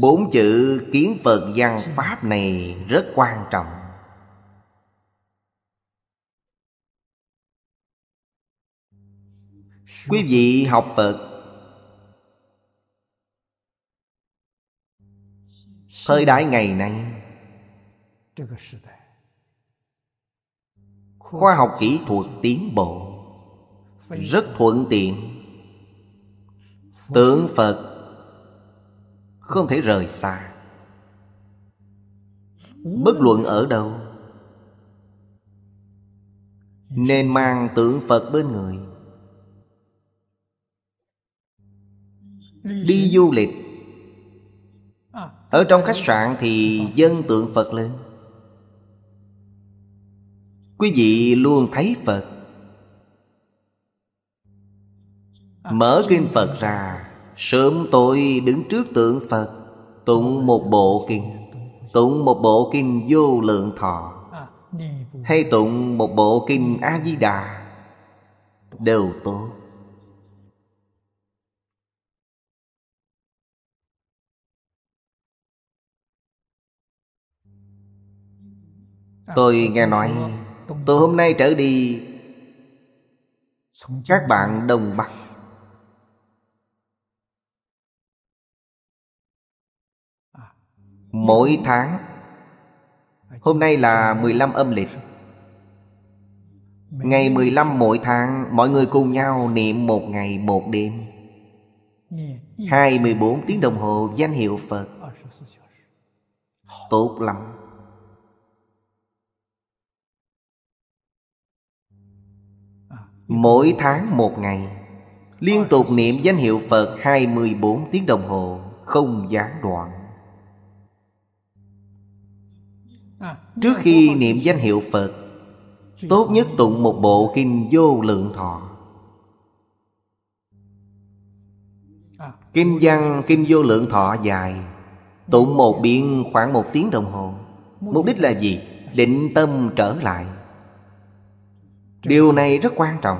Bốn chữ kiến Phật văn Pháp này rất quan trọng Quý vị học Phật Thời đại ngày nay Khoa học kỹ thuật tiến bộ Rất thuận tiện tưởng Phật không thể rời xa Bất luận ở đâu Nên mang tượng Phật bên người Đi du lịch Ở trong khách sạn thì dân tượng Phật lên Quý vị luôn thấy Phật Mở kinh Phật ra Sớm tôi đứng trước tượng Phật Tụng một bộ kinh Tụng một bộ kinh vô lượng thọ à, Hay tụng một bộ kinh A-di-đà Đều tốt à, Tôi nghe nói tôi hôm nay trở đi Các bạn Đông Bắc Mỗi tháng Hôm nay là 15 âm lịch Ngày 15 mỗi tháng Mọi người cùng nhau niệm một ngày một đêm 24 tiếng đồng hồ danh hiệu Phật Tốt lắm Mỗi tháng một ngày Liên tục niệm danh hiệu Phật 24 tiếng đồng hồ Không gián đoạn Trước khi niệm danh hiệu Phật Tốt nhất tụng một bộ kinh vô lượng thọ Kinh văn kinh vô lượng thọ dài Tụng một biện khoảng một tiếng đồng hồ Mục đích là gì? Định tâm trở lại Điều này rất quan trọng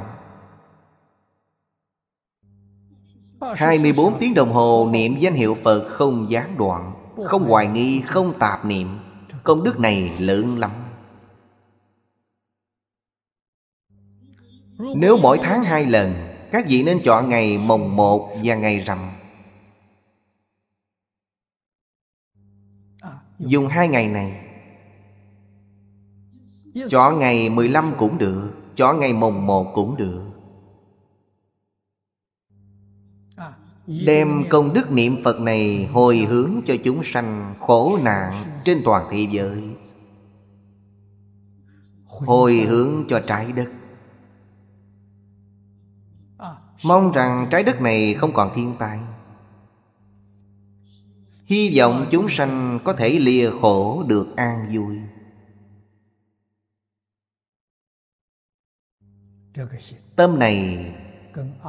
24 tiếng đồng hồ niệm danh hiệu Phật không gián đoạn Không hoài nghi, không tạp niệm Công đức này lớn lắm Nếu mỗi tháng hai lần Các vị nên chọn ngày mồng một và ngày rằm Dùng hai ngày này Chọn ngày mười lăm cũng được Chọn ngày mồng một cũng được Đem công đức niệm Phật này hồi hướng cho chúng sanh khổ nạn trên toàn thế giới Hồi hướng cho trái đất Mong rằng trái đất này không còn thiên tai Hy vọng chúng sanh có thể lìa khổ được an vui Tâm này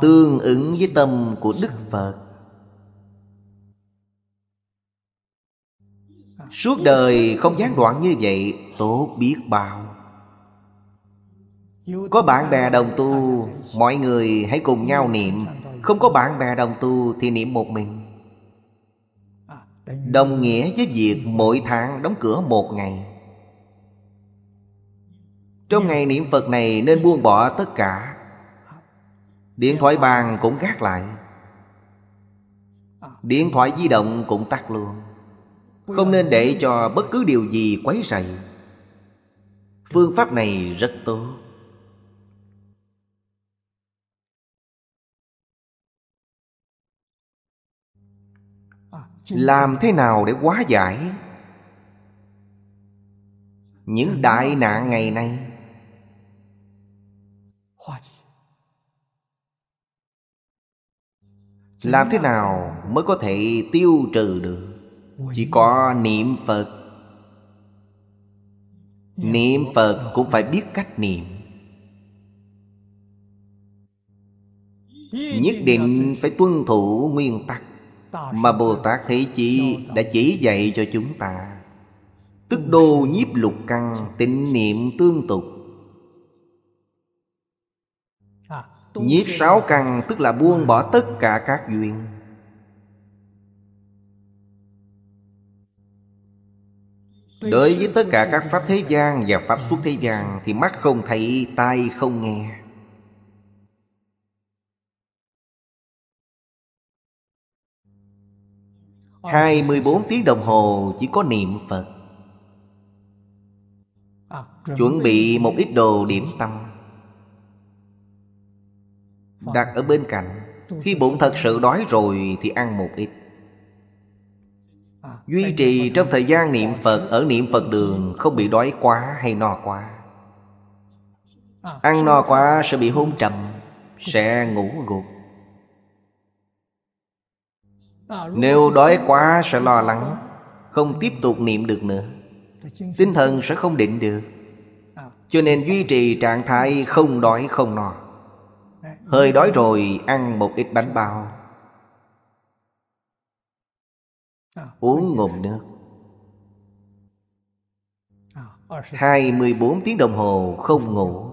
tương ứng với tâm của đức phật suốt đời không gián đoạn như vậy tốt biết bao có bạn bè đồng tu mọi người hãy cùng nhau niệm không có bạn bè đồng tu thì niệm một mình đồng nghĩa với việc mỗi tháng đóng cửa một ngày trong ngày niệm phật này nên buông bỏ tất cả Điện thoại bàn cũng gác lại Điện thoại di động cũng tắt luôn Không nên để cho bất cứ điều gì quấy rầy Phương pháp này rất tốt Làm thế nào để hóa giải Những đại nạn ngày nay làm thế nào mới có thể tiêu trừ được chỉ có niệm phật niệm phật cũng phải biết cách niệm nhất định phải tuân thủ nguyên tắc mà bồ tát thế chí đã chỉ dạy cho chúng ta tức đô nhiếp lục căng tịnh niệm tương tục Nhiếp sáu căn tức là buông bỏ tất cả các duyên Đối với tất cả các pháp thế gian và pháp xuất thế gian Thì mắt không thấy, tai không nghe hai mươi bốn tiếng đồng hồ chỉ có niệm Phật à, Chuẩn bị một ít đồ điểm tâm đặt ở bên cạnh khi bụng thật sự đói rồi thì ăn một ít duy trì trong thời gian niệm phật ở niệm phật đường không bị đói quá hay no quá ăn no quá sẽ bị hôn trầm sẽ ngủ gục nếu đói quá sẽ lo lắng không tiếp tục niệm được nữa tinh thần sẽ không định được cho nên duy trì trạng thái không đói không no Hơi đói rồi ăn một ít bánh bao Uống ngụm nước 24 tiếng đồng hồ không ngủ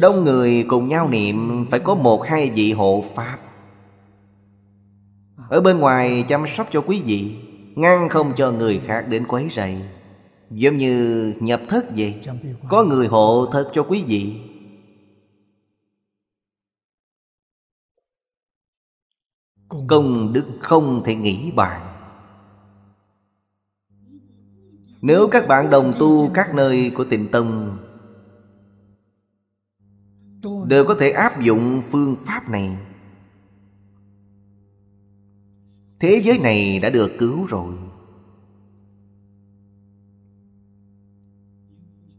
Đông người cùng nhau niệm Phải có một hai vị hộ Pháp Ở bên ngoài chăm sóc cho quý vị ngăn không cho người khác đến quấy rầy giống như nhập thất vậy có người hộ thất cho quý vị công đức không thể nghĩ bàn nếu các bạn đồng tu các nơi của tịnh tông đều có thể áp dụng phương pháp này Thế giới này đã được cứu rồi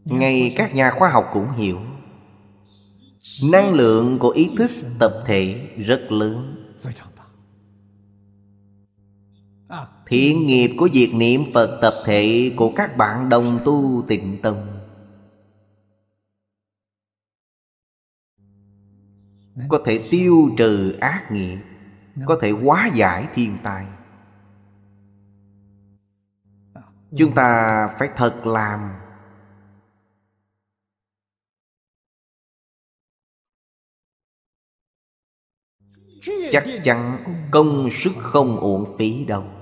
Ngay các nhà khoa học cũng hiểu Năng lượng của ý thức tập thể rất lớn Thiện nghiệp của việc niệm Phật tập thể Của các bạn đồng tu tịnh tâm Có thể tiêu trừ ác nghiệp có thể hóa giải thiên tai dạ, ừ. chúng ta phải thật làm chắc chắn công sức không uổng phí đâu